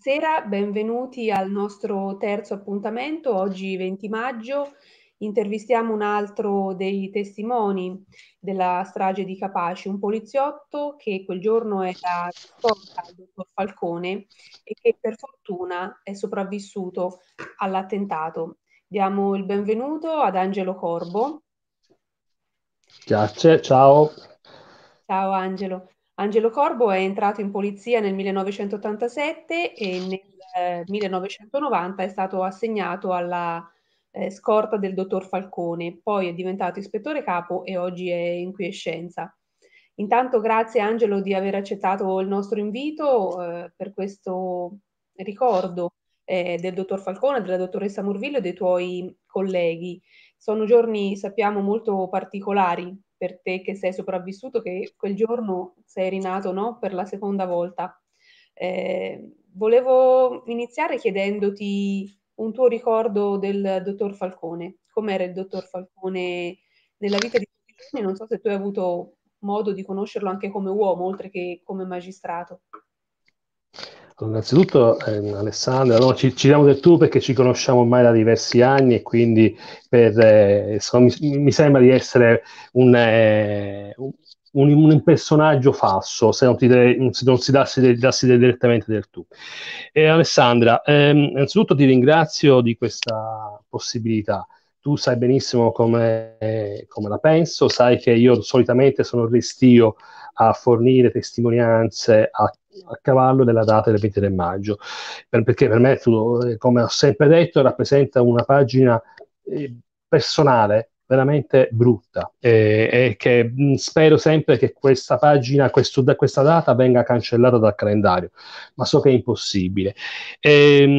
Buonasera, benvenuti al nostro terzo appuntamento. Oggi 20 maggio intervistiamo un altro dei testimoni della strage di Capaci, un poliziotto che quel giorno era scorta al dottor Falcone e che per fortuna è sopravvissuto all'attentato. Diamo il benvenuto ad Angelo Corbo. Grazie, ciao. Ciao Angelo. Angelo Corbo è entrato in polizia nel 1987 e nel 1990 eh, è stato assegnato alla eh, scorta del dottor Falcone, poi è diventato ispettore capo e oggi è in quiescenza. Intanto grazie Angelo di aver accettato il nostro invito eh, per questo ricordo eh, del dottor Falcone, della dottoressa Murvillo e dei tuoi colleghi. Sono giorni, sappiamo, molto particolari per te che sei sopravvissuto, che quel giorno sei rinato no? per la seconda volta. Eh, volevo iniziare chiedendoti un tuo ricordo del dottor Falcone. Com'era il dottor Falcone nella vita di tutti i giorni? Non so se tu hai avuto modo di conoscerlo anche come uomo, oltre che come magistrato. Ecco, innanzitutto eh, Alessandra, no, ci, ci diamo del tu perché ci conosciamo ormai da diversi anni e quindi per, eh, insomma, mi, mi, sembra di essere un, eh, un, un, un personaggio falso se non, ti de, se non si dassi, de, dassi de direttamente del tu. Alessandra, ehm, innanzitutto ti ringrazio di questa possibilità tu sai benissimo come, come, la penso, sai che io solitamente sono restio a fornire testimonianze a a cavallo della data del 23 maggio, per, perché per me, eh, come ho sempre detto, rappresenta una pagina eh, personale veramente brutta e, e che mh, mm, spero sempre che questa pagina, questo, da questa data venga cancellata dal calendario, ma so che è impossibile. E, mh,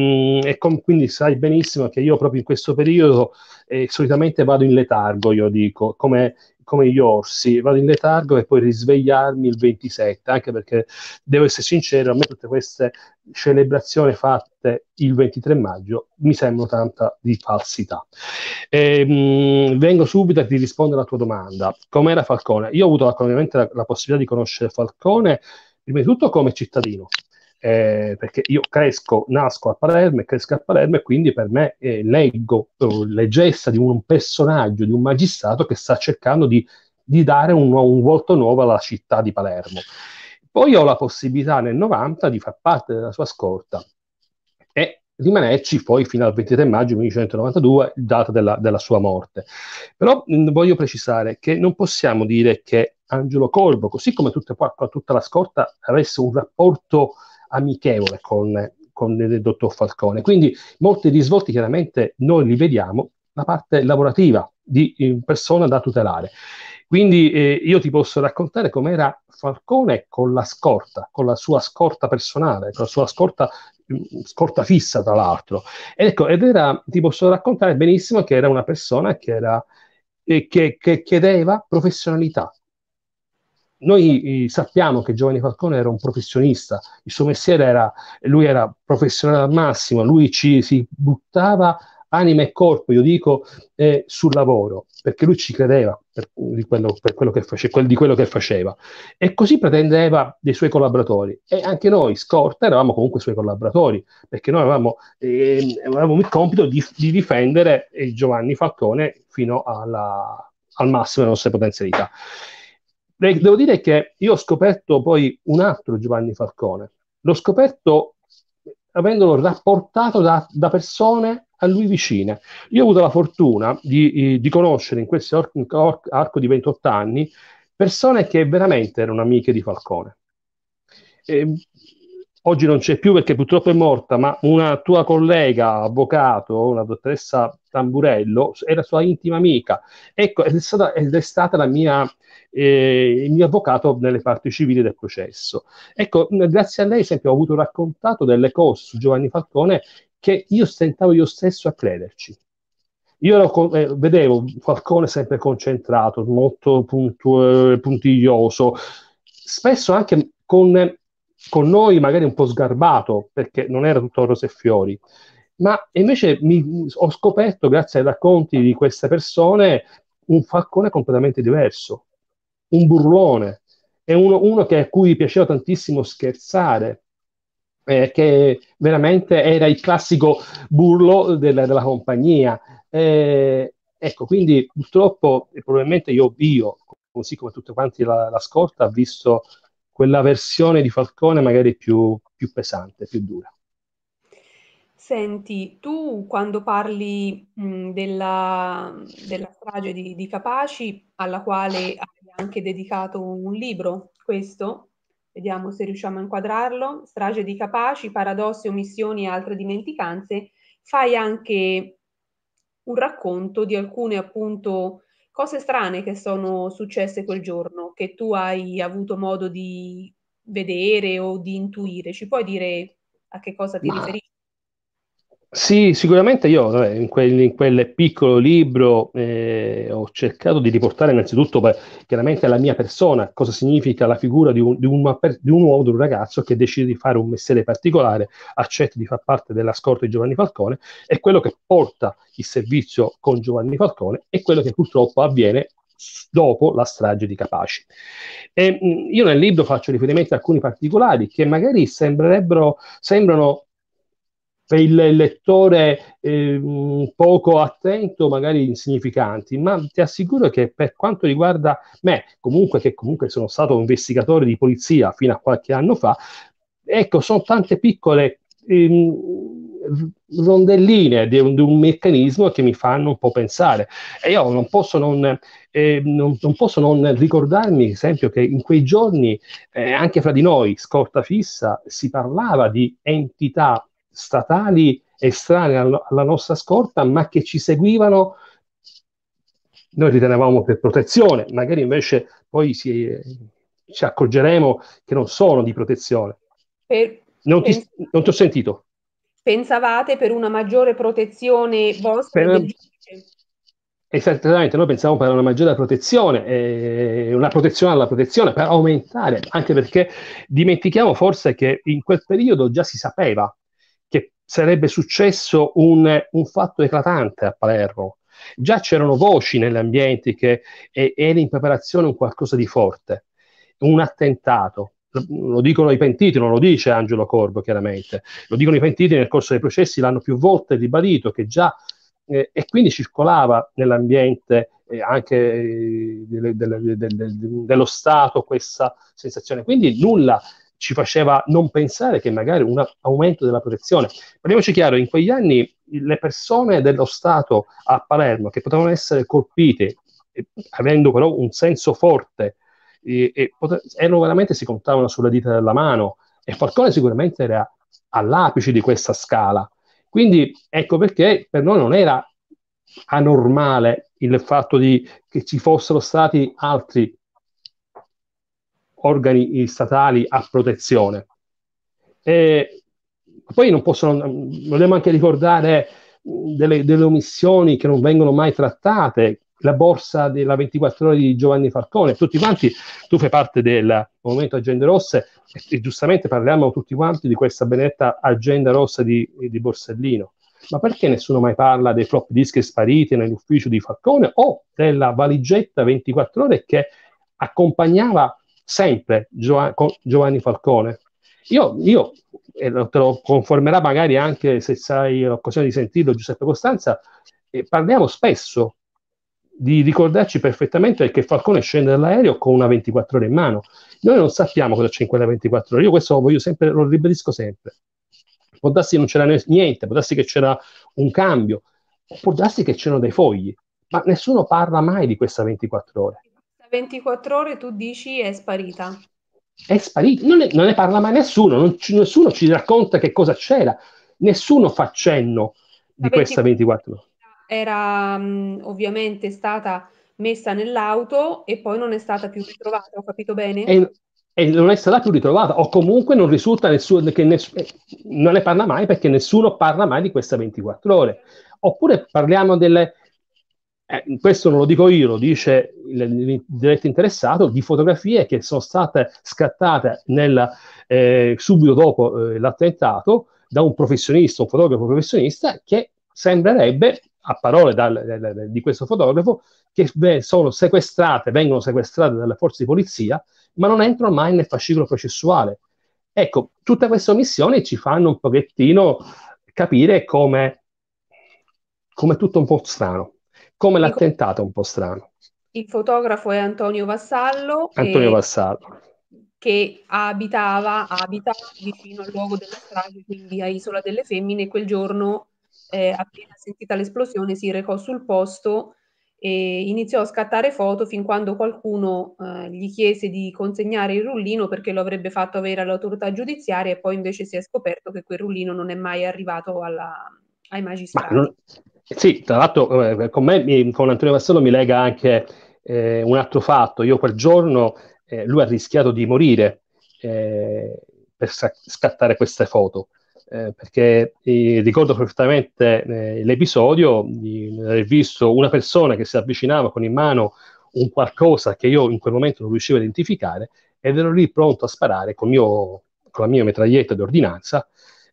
mm, e com- quindi sai benissimo che io proprio in questo periodo eh, solitamente vado in letargo, io dico, come come gli orsi, vado in letargo e poi risvegliarmi il 27, anche perché devo essere sincero, a me tutte queste celebrazioni fatte il 23 maggio mi sembrano tanta di falsità. E, ehm, mh, vengo subito a ti rispondere alla tua domanda. Com'era Falcone? Io ho avuto la, la, la possibilità di conoscere Falcone prima di tutto come cittadino, eh, perché io cresco, nasco a Palermo e cresco a Palermo e quindi per me eh, leggo eh, le gesta di un personaggio, di un magistrato che sta cercando di, di dare un, un volto nuovo alla città di Palermo. Poi ho la possibilità nel 90 di far parte della sua scorta e rimanerci poi fino al 23 maggio 1992, data della, della sua morte. Però mh, mm, voglio precisare che non possiamo dire che Angelo Corbo, così come tutta, tutta la scorta, avesse un rapporto amichevole con, con il dottor Falcone. Quindi molti risvolti chiaramente noi li vediamo, la parte lavorativa di persona da tutelare. Quindi eh, io ti posso raccontare com'era Falcone con la scorta, con la sua scorta personale, con la sua scorta, mm, scorta fissa tra l'altro. Ecco, ed era, ti posso raccontare benissimo che era una persona che, era, eh, che, che chiedeva professionalità, noi eh, sappiamo che Giovanni Falcone era un professionista, il suo mestiere era, lui era professionale al massimo, lui ci si buttava anima e corpo, io dico, eh, sul lavoro, perché lui ci credeva per, di, quello, per quello, che face, quel, di quello che faceva e così pretendeva dei suoi collaboratori e anche noi, Scorta, eravamo comunque suoi collaboratori, perché noi avevamo, eh, avevamo il compito di, di difendere Giovanni Falcone fino alla, al massimo delle nostre potenzialità. Devo dire che io ho scoperto poi un altro Giovanni Falcone, l'ho scoperto avendolo rapportato da, da persone a lui vicine. Io ho avuto la fortuna di, di conoscere in questo or- or- arco di 28 anni persone che veramente erano amiche di Falcone. E, oggi non c'è più perché purtroppo è morta, ma una tua collega, avvocato, una dottoressa Tamburello, era sua intima amica. Ecco, ed è stata, ed è stata la mia eh, il mio avvocato nelle parti civili del processo. Ecco, grazie a lei sempre ho avuto raccontato delle cose su Giovanni Falcone che io stentavo io stesso a crederci. Io lo, eh, vedevo Falcone sempre concentrato, molto puntu- puntiglioso, spesso anche con, con noi magari un po' sgarbato, perché non era tutto rose e fiori ma invece mi, ho scoperto, grazie ai racconti di queste persone, un falcone completamente diverso un burlone, è uno, uno che, a cui piaceva tantissimo scherzare, eh, che veramente era il classico burlo della, della compagnia. Eh, ecco, quindi purtroppo, e probabilmente io, io così come tutti quanti la, la scorta, ho visto quella versione di Falcone magari più, più pesante, più dura. Senti, tu quando parli mh, mhmm, della, della strage di, di Capaci, alla quale hai anche dedicato un libro, questo, vediamo se riusciamo a inquadrarlo, strage di Capaci, paradossi, omissioni e altre dimenticanze, fai anche un racconto di alcune appunto cose strane che sono successe quel giorno, che tu hai avuto modo di vedere o di intuire. Ci puoi dire a che cosa ti Ma... riferisci? Sì, sicuramente io in, quel, in, quel, piccolo libro eh, ho cercato di riportare innanzitutto beh, chiaramente la mia persona, cosa significa la figura di un, di, un, di un, uomo, di un ragazzo che decide di fare un mestiere particolare, accetta di far parte della scorta di Giovanni Falcone e quello che porta il servizio con Giovanni Falcone e quello che purtroppo avviene dopo la strage di Capaci. E, mh, mm, io nel libro faccio riferimento a alcuni particolari che magari sembrerebbero, sembrano per il lettore eh, poco attento, magari insignificanti, ma ti assicuro che per quanto riguarda me, comunque che comunque sono stato un investigatore di polizia fino a qualche anno fa, ecco, sono tante piccole eh, rondelline di un, di un, meccanismo che mi fanno un po' pensare. E io non posso non, eh, non, non, posso non ricordarmi, ad esempio, che in quei giorni, eh, anche fra di noi, scorta fissa, si parlava di entità statali estranei alla nostra scorta, ma che ci seguivano noi ritenevamo per protezione, magari invece poi si, eh, ci accorgeremo che non sono di protezione. Per, non, ti, pens- non, ti, ho sentito. Pensavate per una maggiore protezione vostra? Per, esattamente, noi pensavamo per una maggiore protezione, eh, una protezione alla protezione, per aumentare, anche perché dimentichiamo forse che in quel periodo già si sapeva sarebbe successo un, un fatto eclatante a Palermo. Già c'erano voci negli ambienti che era in preparazione un qualcosa di forte, un attentato. Lo dicono i pentiti, non lo dice Angelo Corbo chiaramente, lo dicono i pentiti nel corso dei processi, l'hanno più volte ribadito che già eh, e quindi circolava nell'ambiente eh, anche eh, de, de, de, dello Stato questa sensazione. Quindi nulla ci faceva non pensare che magari un aumento della protezione. Parliamoci chiaro, in quegli anni le persone dello Stato a Palermo che potevano essere colpite, eh, avendo però un senso forte, eh, eh, pote- erano veramente, si contavano sulle dita della mano e Falcone sicuramente era all'apice di questa scala. Quindi ecco perché per noi non era anormale il fatto di, che ci fossero stati altri organi statali a protezione. E poi non possono, vogliamo anche ricordare delle, delle, omissioni che non vengono mai trattate, la borsa della 24 ore di Giovanni Falcone, tutti quanti, tu fai parte del Movimento Agende Rosse e, e giustamente parliamo tutti quanti di questa benedetta agenda rossa di, di Borsellino ma perché nessuno mai parla dei flop disk spariti nell'ufficio di Falcone o della valigetta 24 ore che accompagnava sempre Gio- Giovanni Falcone. Io, io e te lo conformerà magari anche se sai l'occasione di sentirlo Giuseppe Costanza, eh, parliamo spesso di ricordarci perfettamente che Falcone scende dall'aereo con una 24 ore in mano. Noi non sappiamo cosa c'è in quella 24 ore. Io questo lo, voglio sempre, lo ribadisco sempre. Può darsi che non c'era niente, può darsi che c'era un cambio, può darsi che c'erano dei fogli, ma nessuno parla mai di questa 24 ore. 24 ore tu dici è sparita. È sparita, non ne, non ne parla mai nessuno, ci, nessuno ci racconta che cosa c'era, nessuno fa cenno di 24 questa 24 ore. Era mm, ovviamente stata messa nell'auto e poi non è stata più ritrovata, ho capito bene? E, e non è stata più ritrovata, o comunque non risulta nessuno, che ness- eh, non ne parla mai perché nessuno parla mai di questa 24 ore. Oppure parliamo delle, eh, questo non lo dico io, lo dice il, il diretto interessato, di fotografie che sono state scattate nella, eh, subito dopo eh, l'attentato da un professionista, un fotografo professionista, che sembrerebbe, a parole dal, dal, di questo fotografo, che sono sequestrate, vengono sequestrate dalle forze di polizia, ma non entrano mai nel fascicolo processuale. Ecco, tutte queste omissioni ci fanno un pochettino capire come, come tutto un po' strano come l'attentato un po' strano. Il fotografo è Antonio Vassallo. Antonio e... Eh, Vassallo che abitava, abita vicino al luogo della strage, quindi a Isola delle Femmine. Quel giorno, eh, appena sentita l'esplosione, si recò sul posto e iniziò a scattare foto fin quando qualcuno eh, gli chiese di consegnare il rullino perché lo avrebbe fatto avere all'autorità giudiziaria e poi invece si è scoperto che quel rullino non è mai arrivato alla, ai magistrati. Ma non, sì, tra l'altro eh, con me, con Antonio Vassello mi lega anche eh, un altro fatto. Io quel giorno eh, lui ha rischiato di morire eh, per sa- scattare queste foto, eh, perché eh, ricordo perfettamente l'episodio di aver visto una persona che si avvicinava con in mano un qualcosa che io in quel momento non riuscivo a identificare ed ero lì pronto a sparare con, mio, con la mia metraglietta d'ordinanza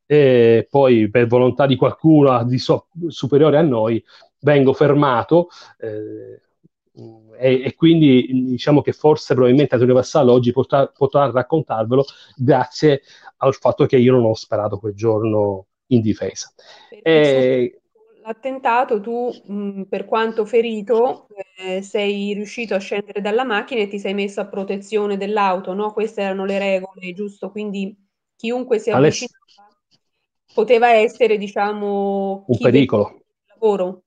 e poi per volontà di qualcuno di so- superiore a noi vengo fermato eh, e, e, quindi diciamo che forse probabilmente Antonio Vassallo oggi potrà, potrà, raccontarvelo grazie al fatto che io non ho sparato quel giorno in difesa. E... Eh, l'attentato, tu mh, per quanto ferito eh, sei riuscito a scendere dalla macchina e ti sei messo a protezione dell'auto, no? queste erano le regole, giusto? Quindi chiunque si avvicinava poteva essere, diciamo, un pericolo. Lavoro.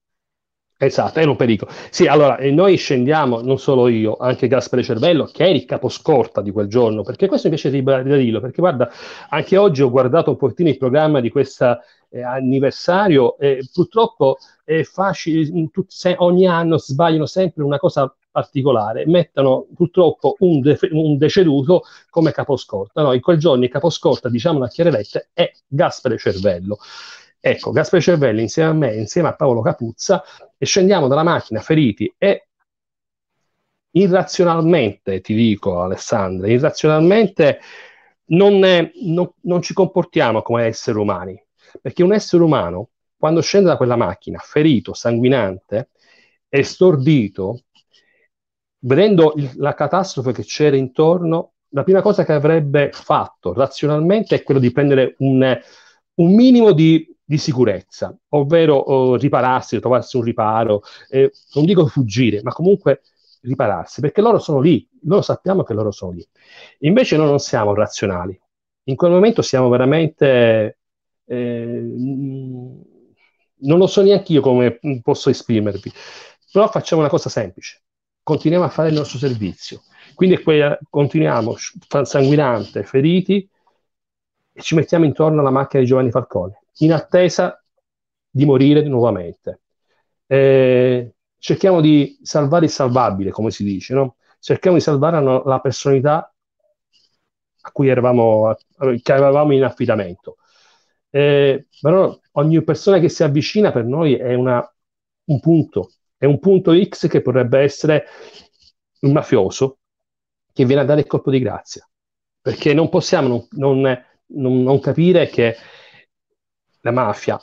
Esatto, era un pericolo. Sì, allora noi scendiamo, non solo io, anche Gaspare Cervello, che era il caposcorta di quel giorno, perché questo invece di Barillo, perché guarda, anche oggi ho guardato un pochettino il programma di questo eh, anniversario, eh, purtroppo è facile, ogni anno sbagliano sempre una cosa particolare, mettano purtroppo un, de- un deceduto come caposcorta. No, in quel giorno il caposcorta, diciamo a chiare lettere, è Gaspare Cervello. Ecco, Gaspare Cervello insieme a me, insieme a Paolo Capuzza, e scendiamo dalla macchina feriti e irrazionalmente, ti dico Alessandra, irrazionalmente non, è, non, non ci comportiamo come esseri umani, perché un essere umano, quando scende da quella macchina ferito, sanguinante, è stordito, vedendo il, la catastrofe che c'era intorno, la prima cosa che avrebbe fatto razionalmente è quello di prendere un, un minimo di, di, sicurezza, ovvero eh, ripararsi, trovarsi un riparo, eh, non dico fuggire, ma comunque ripararsi, perché loro sono lì, loro sappiamo che loro sono lì. Invece noi non siamo razionali, in quel momento siamo veramente... Eh, mm, non lo so neanche io come posso esprimervi, però facciamo una cosa semplice continuiamo a fare il nostro servizio. Quindi quella, continuiamo sanguinante, feriti, e ci mettiamo intorno alla macchina di Giovanni Falcone, in attesa di morire nuovamente. Eh, cerchiamo di salvare il salvabile, come si dice, no? cerchiamo di salvare la personalità a cui eravamo, che avevamo in affidamento. Eh, però ogni persona che si avvicina per noi è una, un punto, è un punto X che potrebbe essere un mafioso che viene a dare il colpo di grazia. Perché non possiamo non, non, non, non capire che la mafia,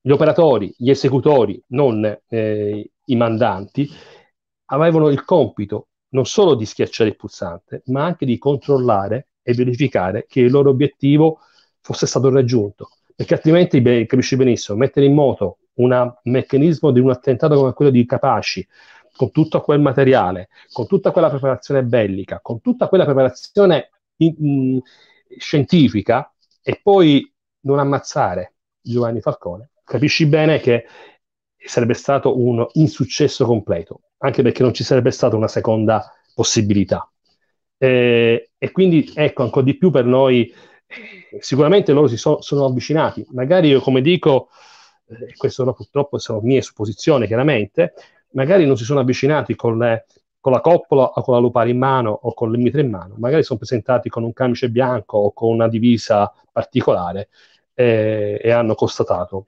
gli operatori, gli esecutori, non eh, i mandanti, avevano il compito non solo di schiacciare il pulsante, ma anche di controllare e verificare che il loro obiettivo fosse stato raggiunto. Perché altrimenti, capisci benissimo, mettere in moto un meccanismo di un attentato come quello di Capaci, con tutto quel materiale, con tutta quella preparazione bellica, con tutta quella preparazione in, in, scientifica, e poi non ammazzare Giovanni Falcone, capisci bene che sarebbe stato un insuccesso completo, anche perché non ci sarebbe stata una seconda possibilità. Eh, e quindi ecco, ancora di più per noi, eh, sicuramente loro si so, sono avvicinati, magari io come dico, eh, queste sono purtroppo sono mie supposizioni chiaramente, magari non si sono avvicinati con, le, con la coppola o con la lupara in mano o con il mitra in mano, magari sono presentati con un camice bianco o con una divisa particolare eh, e hanno constatato.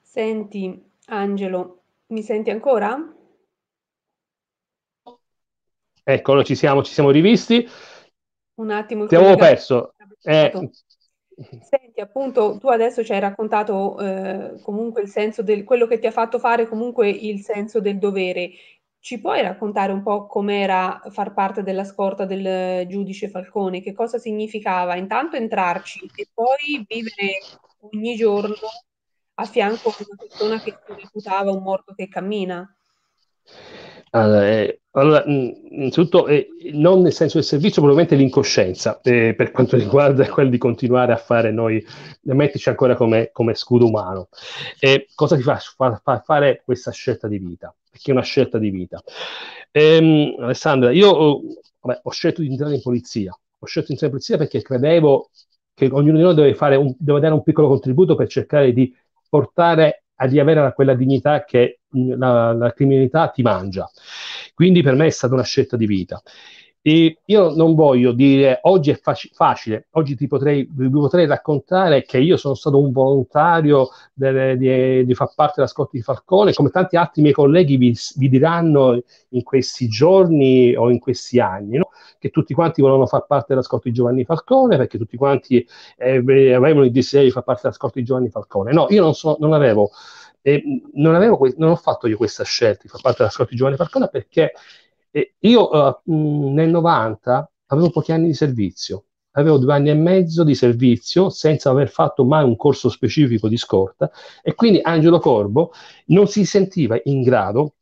Senti, Angelo, mi senti ancora? Ecco, ci siamo, ci siamo rivisti. Un attimo. Ti avevo perso. Eh, Mm-hmm. Senti, appunto, tu adesso ci hai raccontato eh, comunque il senso del quello che ti ha fatto fare comunque il senso del dovere. Ci puoi raccontare un po' com'era far parte della scorta del giudice Falcone? Che cosa significava intanto entrarci e poi vivere ogni giorno a fianco di una persona che si reputava un morto che cammina? Allora, eh, allora mm, innanzitutto, eh, non nel senso del servizio, probabilmente l'incoscienza eh, per quanto riguarda quello di continuare a fare noi, metterci ancora come, come scudo umano. Eh, cosa ti fa, fa, fa, fare questa scelta di vita? Perché è una scelta di vita. Eh, Alessandra, io oh, vabbè, ho scelto di entrare in polizia, ho scelto di entrare in polizia perché credevo che ognuno di noi deve, un, deve dare un piccolo contributo per cercare di portare a riavere quella dignità che la, la criminalità ti mangia. Quindi per me è stata una scelta di vita. E io non voglio dire oggi è faci- facile, oggi ti potrei, vi potrei raccontare che io sono stato un volontario delle, di, di, far parte della Scotti di Falcone, come tanti altri miei colleghi vi, vi, diranno in questi giorni o in questi anni, no? che tutti quanti volevano far parte della Scotti di Giovanni Falcone perché tutti quanti eh, avevano il desiderio di far parte della Scotti di Giovanni Falcone. No, io non, so, non avevo. Eh, non, avevo que- non ho fatto io questa scelta di far parte della scorta di Giovanni Falcone perché e io uh, nel 90 avevo pochi anni di servizio, avevo due anni e mezzo di servizio senza aver fatto mai un corso specifico di scorta e quindi Angelo Corbo non si sentiva in grado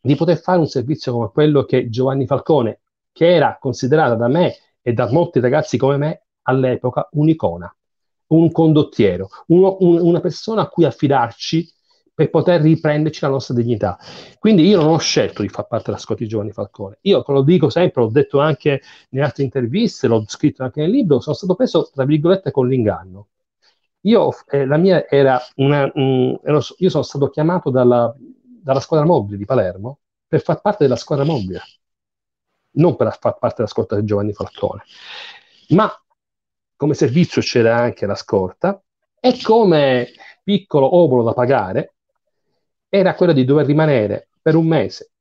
di poter fare un servizio come quello che Giovanni Falcone, che era considerato da me e da molti ragazzi come me all'epoca un'icona, un condottiero, uno, un, una persona a cui affidarci per poter riprenderci la nostra dignità. Quindi io non ho scelto di far parte della scuola di giovani Falcone. Io lo dico sempre, l'ho detto anche in altre interviste, l'ho scritto anche nel libro, sono stato preso, tra virgolette, con l'inganno. Io, eh, la mia era una, mh, mm, ero, io sono stato chiamato dalla, dalla squadra mobile di Palermo per far parte della squadra mobile, non per far parte della scorta di Giovanni Falcone. Ma come servizio c'era anche la scorta e come piccolo obolo da pagare, era quella di dover rimanere per un mese,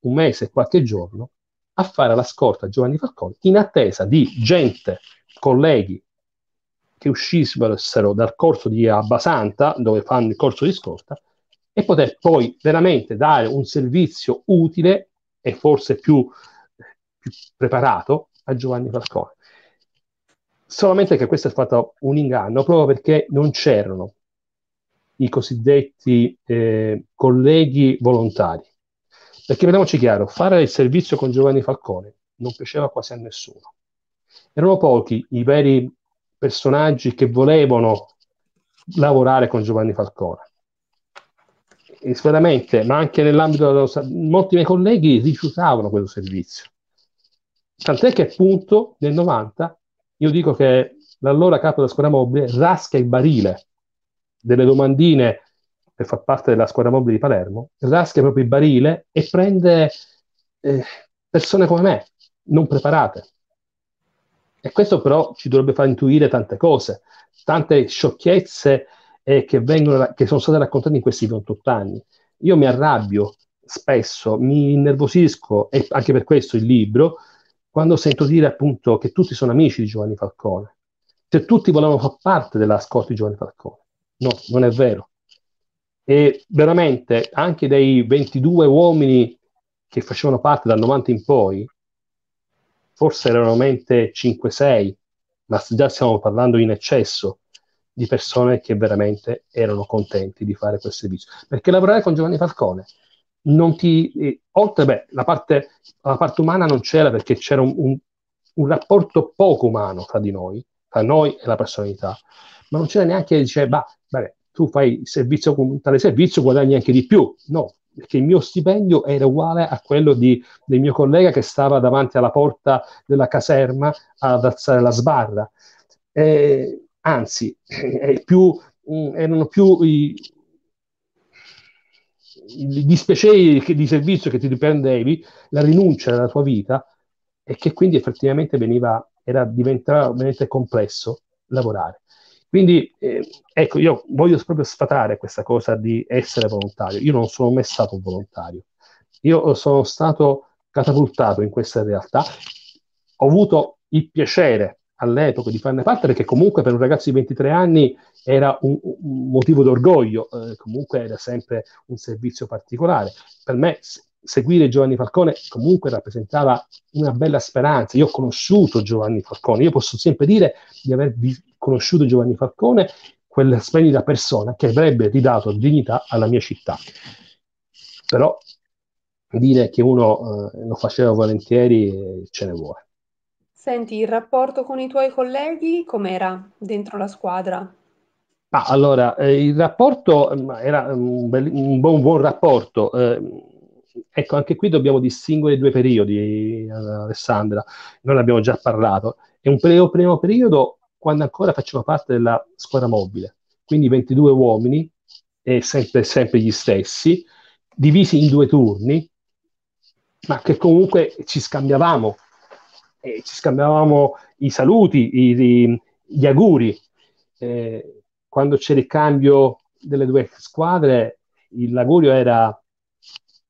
un mese e qualche giorno, a fare la scorta a Giovanni Falcone in attesa di gente, colleghi che uscissero dal corso di Abbasanta, dove fanno il corso di scorta, e poter poi veramente dare un servizio utile e forse più, più preparato a Giovanni Falcone. Solamente che questo è stato un inganno, proprio perché non c'erano i cosiddetti eh, colleghi volontari. Perché vediamoci chiaro, fare il servizio con Giovanni Falcone non piaceva quasi a nessuno. Erano pochi i veri personaggi che volevano lavorare con Giovanni Falcone. E sicuramente, ma anche nell'ambito della molti miei colleghi rifiutavano questo servizio. Tant'è che appunto nel 90 io dico che l'allora capo della scuola mobile rasca il barile delle domandine per far parte della squadra mobile di Palermo, raschia proprio il barile e prende eh, persone come me, non preparate. E questo però ci dovrebbe far intuire tante cose, tante sciocchezze eh, che, vengono, che sono state raccontate in questi 28 anni. Io mi arrabbio spesso, mi innervosisco, e anche per questo il libro, quando sento dire appunto che tutti sono amici di Giovanni Falcone, cioè tutti volevano far parte della scorta di Giovanni Falcone. No, non è vero. E veramente anche dei 22 uomini che facevano parte dal 90 in poi, forse erano veramente 5-6, ma già stiamo parlando in eccesso di persone che veramente erano contenti di fare quel servizio. Perché lavorare con Giovanni Falcone non ti... Eh, oltre, beh, la parte, la parte, umana non c'era perché c'era un, un, un rapporto poco umano tra di noi, tra noi e la personalità ma non c'era neanche, dice, bah, vabbè, tu fai servizio tale servizio, guadagni anche di più. No, perché il mio stipendio era uguale a quello di, del mio collega che stava davanti alla porta della caserma ad alzare la sbarra. Eh, anzi, eh, più, mh, mm, erano più i, i dispiaceri di servizio che ti riprendevi, la rinuncia della tua vita, e che quindi effettivamente veniva, era, diventava veramente complesso lavorare. Quindi, eh, ecco, io voglio proprio sfatare questa cosa di essere volontario. Io non sono mai stato volontario. Io sono stato catapultato in questa realtà. Ho avuto il piacere all'epoca di farne parte perché comunque per un ragazzo di 23 anni era un, un motivo d'orgoglio, eh, comunque era sempre un servizio particolare. Per me seguire Giovanni Falcone comunque rappresentava una bella speranza. Io ho conosciuto Giovanni Falcone, io posso sempre dire di aver vi- conosciuto Giovanni Falcone, quella splendida persona che avrebbe ridato dignità alla mia città. Però dire che uno eh, lo faceva volentieri eh, ce ne vuole. Senti, il rapporto con i tuoi colleghi com'era dentro la squadra? Ah, allora, eh, il rapporto mm, era un, bel, un, buon, buon, rapporto. Eh, ecco, anche qui dobbiamo distinguere due periodi, eh, Alessandra, noi ne abbiamo già parlato. È un primo, primo periodo quando ancora faceva parte della squadra mobile. Quindi 22 uomini, e sempre, sempre gli stessi, divisi in due turni, ma che comunque ci scambiavamo, eh, ci scambiavamo i saluti, i, i, gli auguri. Eh, quando c'era il cambio delle due squadre, l'augurio era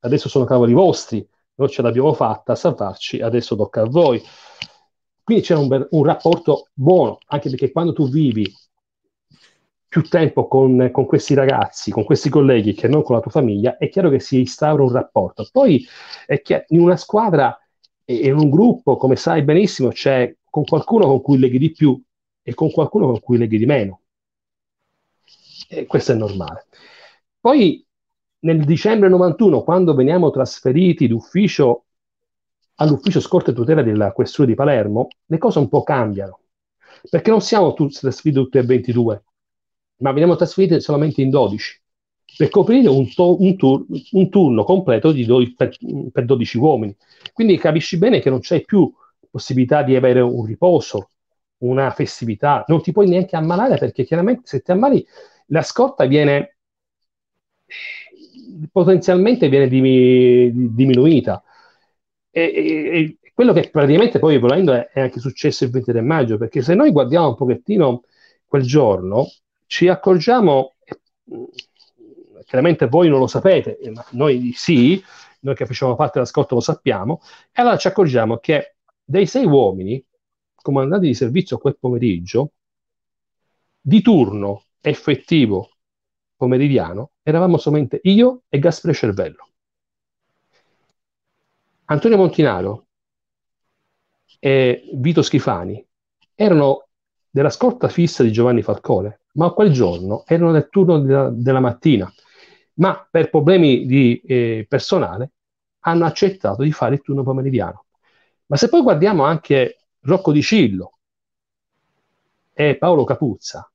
adesso sono cavoli vostri, noi ce l'abbiamo fatta a salvarci, adesso tocca a voi. Quindi c'è un, un, rapporto buono, anche perché quando tu vivi più tempo con, con, questi ragazzi, con questi colleghi che non con la tua famiglia, è chiaro che si instaura un rapporto. Poi è chiaro, in una squadra e in un gruppo, come sai benissimo, c'è con qualcuno con cui leghi di più e con qualcuno con cui leghi di meno. E questo è normale. Poi nel dicembre 91, quando veniamo trasferiti d'ufficio all'ufficio scorta e tutela della questura di Palermo, le cose un po' cambiano, perché non siamo tutti trasferiti tutti e 22, ma veniamo trasferiti solamente in 12, per coprire un, to- un, tur- un turno completo do- per, per 12 uomini. Quindi capisci bene che non c'è più possibilità di avere un riposo, una festività, non ti puoi neanche ammalare perché chiaramente se ti ammali la scorta viene potenzialmente viene diminuita e, e, quello che praticamente poi volendo è, è, anche successo il 23 maggio, perché se noi guardiamo un pochettino quel giorno, ci accorgiamo, mm, chiaramente voi non lo sapete, eh, ma noi sì, noi che facciamo parte dell'ascolto lo sappiamo, e allora ci accorgiamo che dei sei uomini comandati di servizio quel pomeriggio, di turno effettivo pomeridiano, eravamo solamente io e Gaspare Cervello. Antonio Montinaro e Vito Schifani erano della scorta fissa di Giovanni Falcone, ma quel giorno erano nel turno della, della mattina, ma per problemi di eh, personale hanno accettato di fare il turno pomeridiano. Ma se poi guardiamo anche Rocco Di Cillo e Paolo Capuzza,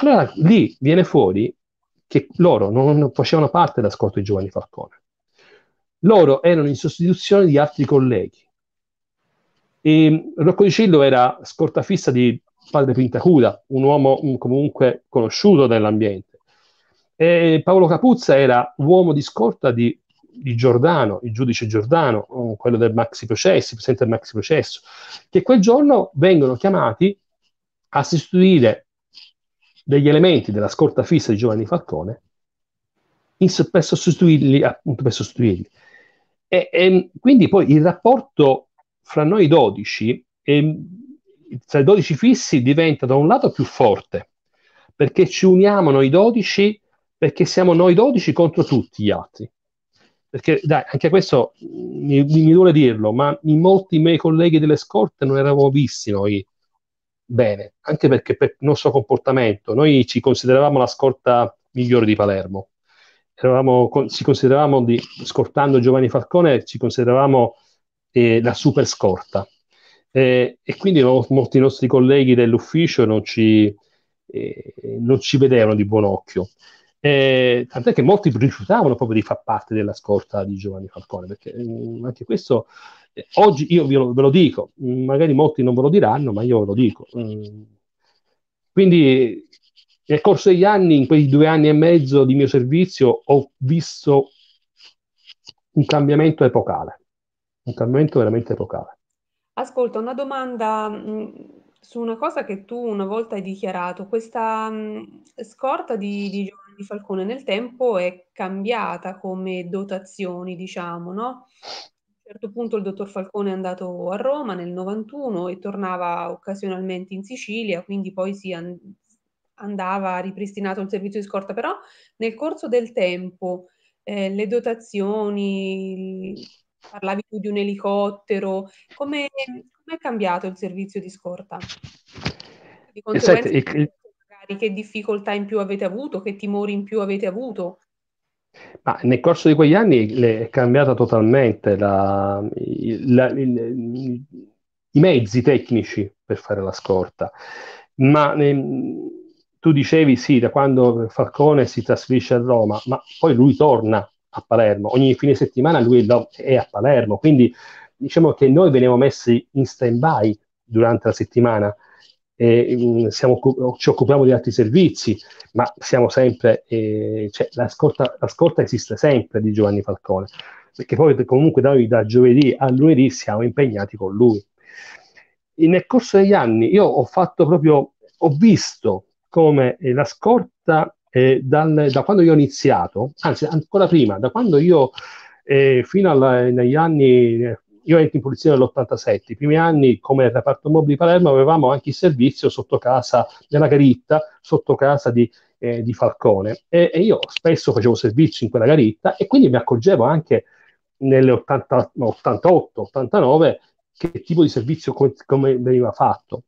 allora lì viene fuori che loro non facevano parte dell'ascolto di Giovanni Falcone loro erano in sostituzione di altri colleghi. E mm, Rocco Di Cillo era scortafissa di padre Pintacuda, un uomo mm, comunque conosciuto nell'ambiente. E Paolo Capuzza era uomo di scorta di, di Giordano, il giudice Giordano, mm, quello del maxi processo, presente del maxi processo, che quel giorno vengono chiamati a sostituire degli elementi della scorta fissa di Giovanni Falcone in, per, sostituirli, appunto, per sostituirli. E, e, ehm, quindi poi il rapporto fra noi 12, e, ehm, tra i 12 fissi, diventa da un lato più forte, perché ci uniamo noi 12, perché siamo noi 12 contro tutti gli altri. Perché dai, anche questo mm, mi, mi duole dirlo, ma in molti miei colleghi delle scorte non eravamo visti noi bene, anche perché per il nostro comportamento noi ci consideravamo la scorta migliore di Palermo eravamo, ci consideravamo, di, scortando Giovanni Falcone, ci consideravamo eh, la super scorta. Eh, e quindi molti nostri colleghi dell'ufficio non ci, eh, non ci vedevano di buon occhio. Eh, tant'è che molti rifiutavano proprio di far parte della scorta di Giovanni Falcone, perché mm, anche questo eh, oggi io lo, ve lo, dico, mm, magari molti non ve lo diranno, ma io ve lo dico. Mm. quindi nel corso degli anni, in quei due anni e mezzo di mio servizio, ho visto un cambiamento epocale, un cambiamento veramente epocale. Ascolta, una domanda mh, mm, su una cosa che tu una volta hai dichiarato, questa mh, mm, scorta di, di Giovanni Falcone nel tempo è cambiata come dotazioni, diciamo, no? A un certo punto il dottor Falcone è andato a Roma nel 91 e tornava occasionalmente in Sicilia, quindi poi si, an- andava ripristinato il servizio di scorta, però nel corso del tempo eh, le dotazioni, parlavi tu di un elicottero, come è cambiato il servizio di scorta? Di eh, conseguenza, e senti, magari, che difficoltà in più avete avuto, che timori in più avete avuto? Ma nel corso di quegli anni è cambiata totalmente la, la, il, i mezzi tecnici per fare la scorta, ma ne, ehm, tu dicevi sì, da quando Falcone si trasferisce a Roma, ma poi lui torna a Palermo, ogni fine settimana lui è a Palermo, quindi diciamo che noi veniamo messi in stand-by durante la settimana, eh, siamo, ci occupiamo di altri servizi, ma siamo sempre, eh, cioè, la, scorta, la, scorta, esiste sempre di Giovanni Falcone, perché poi comunque noi da giovedì a lunedì siamo impegnati con lui. E nel corso degli anni io ho fatto proprio, ho visto come eh, la scorta eh, dal, da quando io ho iniziato, anzi ancora prima, da quando io eh, fino alla, eh, negli anni, eh, io entro in pulizia nell'87, i primi anni come reparto mobili Palermo avevamo anche il servizio sotto casa della Garitta, sotto casa di, eh, di Falcone e, e, io spesso facevo servizio in quella Garitta e quindi mi accorgevo anche nelle 88-89 che tipo di servizio come, come veniva fatto.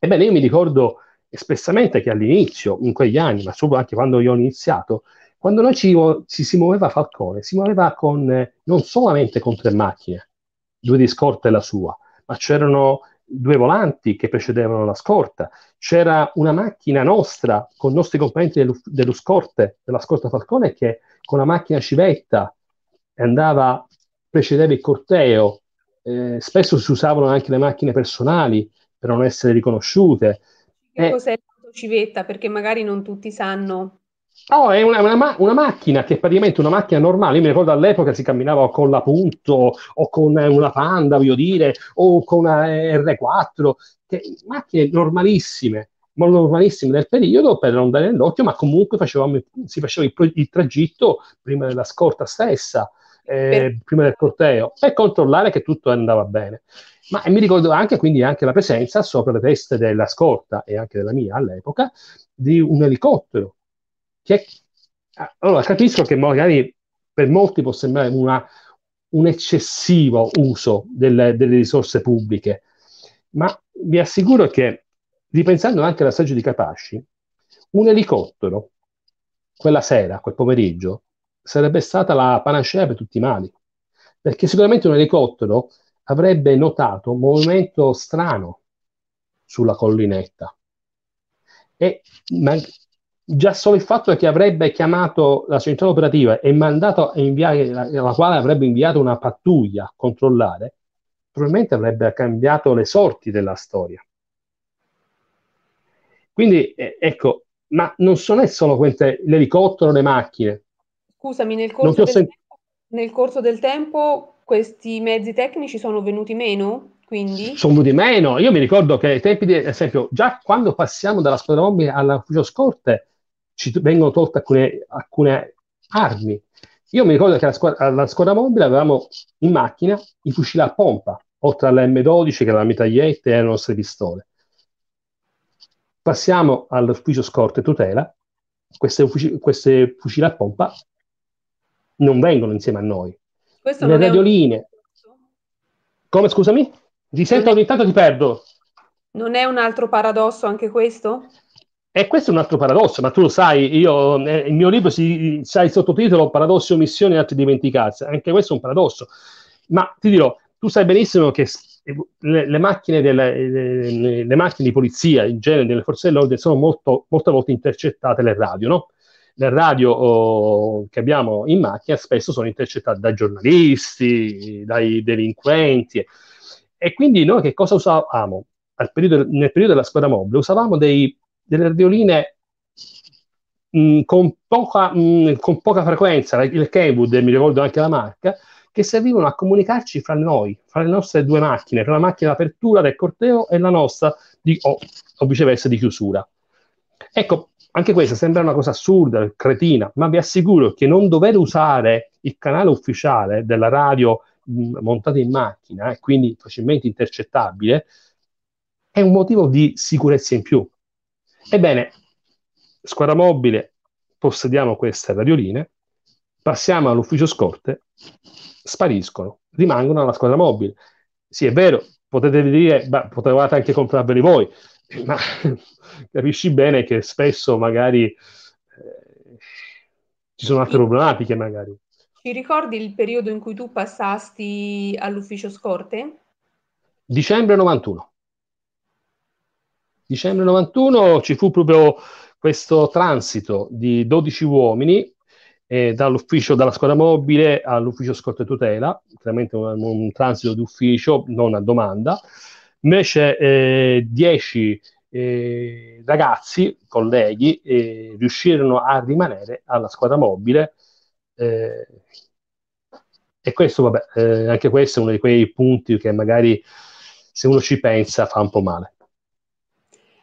Ebbene, io mi ricordo espressamente che all'inizio, in quegli anni, ma solo anche quando io ho iniziato, quando noi ci, ci si muoveva Falcone, si muoveva con, non solamente con tre macchine, due di scorta e la sua, ma c'erano due volanti che precedevano la scorta, c'era una macchina nostra con i nostri componenti dello scorte, della scorta Falcone che con la macchina civetta andava, precedeva il corteo, eh, spesso si usavano anche le macchine personali per non essere riconosciute, che eh. cos'è l'autocivetta? Perché magari non tutti sanno. Oh, è una, una, una, macchina che è praticamente una macchina normale. Io mi ricordo all'epoca si camminava con la Punto o con eh, una Panda, voglio dire, o con una eh, R4, che, macchine normalissime, normalissime nel periodo per non dare l'occhio, ma comunque facevamo, si faceva il, il tragitto prima della scorta stessa, eh, per... prima del corteo, per controllare che tutto andava bene ma mi ricordo anche, quindi, anche la presenza sopra le teste della scorta e anche della mia all'epoca di un elicottero. Che, ah, allora capisco che magari per molti può sembrare una, un eccessivo uso delle, delle, risorse pubbliche, ma vi assicuro che, ripensando anche alla strage di Capasci, un elicottero quella sera, quel pomeriggio, sarebbe stata la panacea per tutti i mali. Perché sicuramente un elicottero avrebbe notato un movimento strano sulla collinetta. E ma, già solo il fatto che avrebbe chiamato la centrale operativa e mandato a inviare, la, la quale avrebbe inviato una pattuglia a controllare, probabilmente avrebbe cambiato le sorti della storia. Quindi, eh, ecco, ma non sono solo queste, l'elicottero, le macchine. Scusami, nel corso, del, sen- nel corso del tempo questi mezzi tecnici sono venuti meno? Quindi? Sono venuti meno. Io mi ricordo che ai tempi, di, esempio, già quando passiamo dalla squadra mobile all'ufficio scorte, ci vengono tolte alcune, alcune armi. Io mi ricordo che alla squadra, alla squadra mobile avevamo in macchina i fucili a pompa, oltre all'M12 che era la mitraglietta e le nostre pistole. Passiamo all'ufficio scorte tutela, queste, queste fucili a pompa non vengono insieme a noi, questo le radioline. Un... Come scusami? Ti sento ogni tanto ti perdo. Non è un altro paradosso anche questo? E questo è un altro paradosso, ma tu lo sai, io, eh, il mio libro si sa il sottotitolo Paradosso, Missione e altre dimenticanze, anche questo è un paradosso. Ma ti dirò, tu sai benissimo che eh, le, le, macchine, della, eh, le, le macchine, di polizia, in genere delle forze dell'ordine, sono molto, molte volte intercettate le radio, no? le radio oh, che abbiamo in macchina spesso sono intercettate da giornalisti, dai delinquenti. E quindi noi che cosa usavamo? Periodo, nel periodo della squadra mobile usavamo dei, delle radioline mh, mm, con, poca, mh, mm, con, poca, frequenza, il Kenwood, mi rivolgo anche alla marca, che servivano a comunicarci fra noi, fra le nostre due macchine, tra la macchina d'apertura del corteo e la nostra di, o, o viceversa di chiusura. Ecco, anche questa sembra una cosa assurda, cretina, ma vi assicuro che non dover usare il canale ufficiale della radio mh, mm, montata in macchina e eh, quindi facilmente intercettabile è un motivo di sicurezza in più. Ebbene, squadra mobile, possediamo queste radioline, passiamo all'ufficio scorte, spariscono, rimangono alla squadra mobile. Sì, è vero, potete dire, beh, potevate anche comprarveli voi, ma capisci bene che spesso magari eh, ci sono altre problematiche magari. Ci ricordi il periodo in cui tu passasti all'ufficio scorte? Dicembre 91. Dicembre 91 ci fu proprio questo transito di 12 uomini eh, dall'ufficio, dalla scuola mobile all'ufficio scorte tutela, chiaramente un, un transito di ufficio, non a domanda, Invece eh, 10 eh, ragazzi, colleghi, eh, riuscirono a rimanere alla squadra mobile. Eh, e questo, vabbè, eh, anche questo è uno di quei punti che magari se uno ci pensa fa un po' male.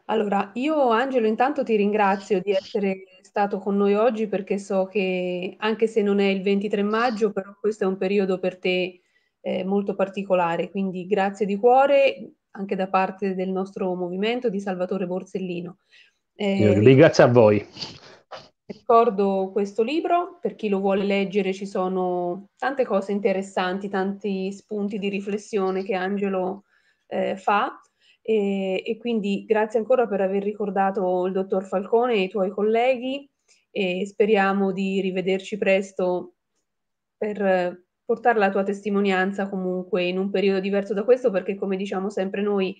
Allora, io Angelo intanto ti ringrazio di essere stato con noi oggi perché so che anche se non è il 23 maggio, però questo è un periodo per te eh, molto particolare, quindi grazie di cuore anche da parte del nostro movimento di Salvatore Borsellino. Eh, grazie a voi. Ricordo questo libro, per chi lo vuole leggere ci sono tante cose interessanti, tanti spunti di riflessione che Angelo eh, fa e, e, quindi grazie ancora per aver ricordato il dottor Falcone e i tuoi colleghi e speriamo di rivederci presto per portare la tua testimonianza comunque in un periodo diverso da questo, perché come diciamo sempre noi,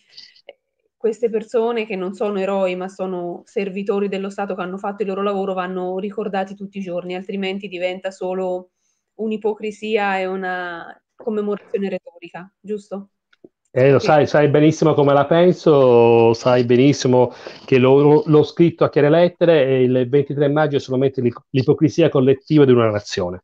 queste persone che non sono eroi ma sono servitori dello Stato che hanno fatto il loro lavoro vanno ricordati tutti i giorni, altrimenti diventa solo un'ipocrisia e una commemorazione retorica, giusto? Eh, lo sai, sai benissimo come la penso, sai benissimo che l'ho, l'ho scritto a chiare lettere e il 23 maggio è solamente l'ipocrisia collettiva di una nazione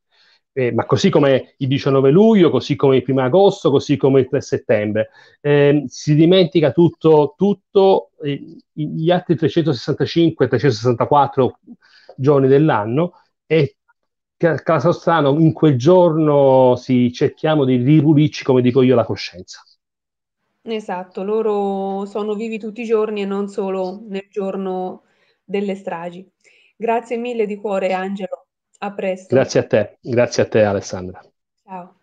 eh, ma così come il 19 luglio, così come il 1 agosto, così come il 3 settembre. Eh, si dimentica tutto, tutto eh, gli altri 365, 364 giorni dell'anno e caso strano, in quel giorno si cerchiamo di ripulirci, come dico io, la coscienza. Esatto, loro sono vivi tutti i giorni e non solo nel giorno delle stragi. Grazie mille di cuore Angelo. A presto. Grazie a te, grazie a te Alessandra. Ciao.